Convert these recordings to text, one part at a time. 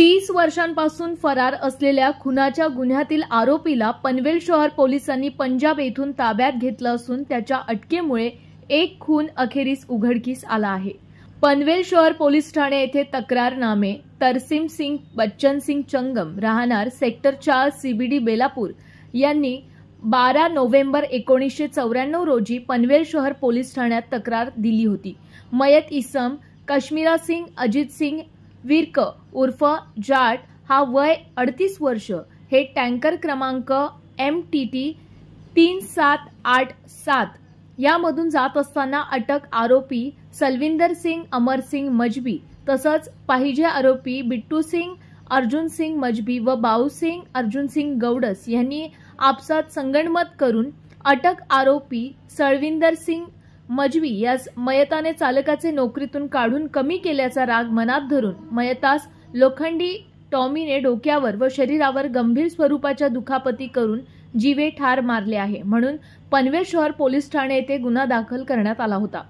तीस वर्षांपासून फरार असलेल्या खुनाच्या गुन्ह्यातील आरोपीला पनवेल शहर पोलिसांनी पंजाब येथून ताब्यात घेतलं असून त्याच्या अटकेमुळे एक खून अखेरीस उघडकीस आला आहे पनवेल शहर पोलीस ठाणे येथे तक्रारनामे तरसिम सिंग बच्चन सिंग चंगम राहणार सेक्टर चार सीबीडी बेलापूर यांनी बारा नोव्हेंबर एकोणीसशे चौऱ्याण्णव रोजी पनवेल शहर पोलीस ठाण्यात तक्रार दिली होती मयत इसम काश्मीरा सिंग अजित सिंग वीरक उर्फ जाट हा वय अडतीस वर्ष हे टँकर क्रमांक एम टी टी तीन सात आठ सात यामधून जात असताना अटक आरोपी सलविंदर सिंग अमर सिंग मजबी तसंच पाहिजे आरोपी बिट्टू सिंग अर्जुन सिंग मजबी व बाऊ सिंग अर्जुन सिंग गौडस यांनी आपसात संगणमत करून अटक आरोपी सळविंदर सिंग मजवी यास मयताने चालकाचे नोकरीतून काढून कमी केल्याचा राग मनात धरून मयतास लोखंडी टॉमीने डोक्यावर व शरीरावर गंभीर स्वरूपाच्या दुखापती करून जीवे ठार मारले आहे म्हणून पनवेल शहर पोलीस ठाणे येथे गुन्हा दाखल करण्यात आला होता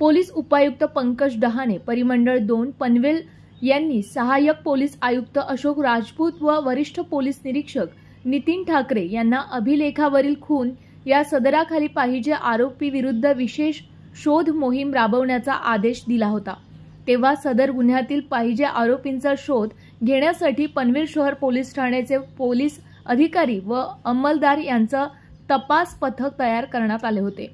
पोलीस उपायुक्त पंकज डहाणे परिमंडळ दोन पनवेल यांनी सहाय्यक पोलीस आयुक्त अशोक राजपूत व वरिष्ठ पोलीस निरीक्षक नितीन ठाकरे यांना अभिलेखावरील खून या सदराखाली पाहिजे आरोपी विरुद्ध विशेष शोध मोहीम राबवण्याचा आदेश दिला होता तेव्हा सदर गुन्ह्यातील पाहिजे आरोपींचा शोध घेण्यासाठी पनवेल शहर पोलीस ठाण्याचे पोलीस अधिकारी व अंमलदार यांचं तपास पथक तयार करण्यात आले होते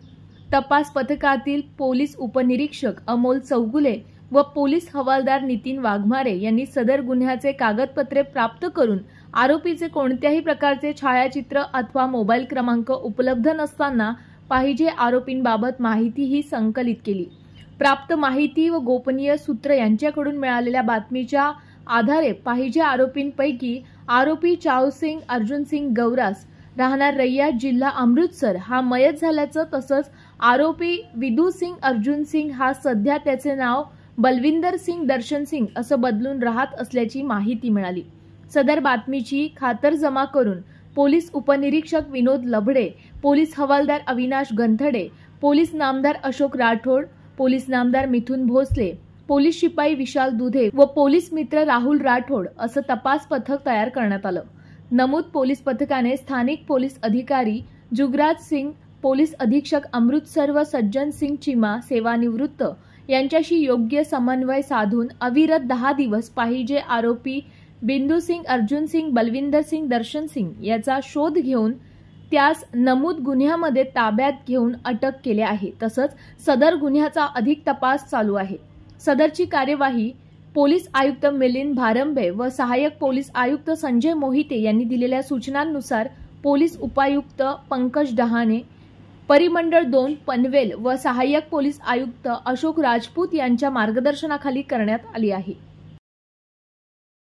तपास पथकातील पोलीस उपनिरीक्षक अमोल चौगुले व पोलीस हवालदार नितीन वाघमारे यांनी सदर गुन्ह्याचे कागदपत्रे प्राप्त करून आरोपीचे कोणत्याही प्रकारचे छायाचित्र अथवा मोबाईल क्रमांक उपलब्ध नसताना पाहिजे आरोपींबाबत माहिती ही संकलित केली प्राप्त माहिती व गोपनीय सूत्र यांच्याकडून मिळालेल्या बातमीच्या आधारे पाहिजे आरोपींपैकी आरोपी चाऊ सिंग अर्जुन सिंग गौरास राहणार रैया जिल्हा अमृतसर हा मयत झाल्याचं तसंच आरोपी विदू सिंग अर्जुन सिंग हा सध्या त्याचे नाव बलविंदर सिंग दर्शन सिंग असं बदलून राहत असल्याची माहिती मिळाली सदर बातमीची खातरजमा करून पोलीस उपनिरीक्षक विनोद लभडे पोलीस हवालदार अविनाश गंथडे पोलीस नामदार अशोक राठोड पोलीस नामदार मिथुन भोसले पोलीस शिपाई विशाल दुधे व पोलीस मित्र राहुल राठोड असं तपास पथक तयार करण्यात आलं नमूद पोलीस पथकाने स्थानिक पोलीस अधिकारी जुगराज सिंग पोलीस अधीक्षक अमृतसर व सज्जन सिंग चिमा सेवानिवृत्त यांच्याशी योग्य समन्वय साधून अविरत दहा दिवस पाहिजे आरोपी बिंदू सिंग अर्जुन सिंग बलविंदर सिंग दर्शन सिंग याचा शोध घेऊन त्यास नमूद गुन्ह्यामध्ये ताब्यात घेऊन अटक केले आहे तसंच सदर गुन्ह्याचा अधिक तपास चालू आहे सदरची कार्यवाही पोलीस आयुक्त मिलिंद भारंबे व सहाय्यक पोलीस आयुक्त संजय मोहिते यांनी दिलेल्या सूचनांनुसार पोलीस उपायुक्त पंकज डहाणे परिमंडळ दोन पनवेल व सहाय्यक पोलीस आयुक्त अशोक राजपूत यांच्या मार्गदर्शनाखाली करण्यात आली आहे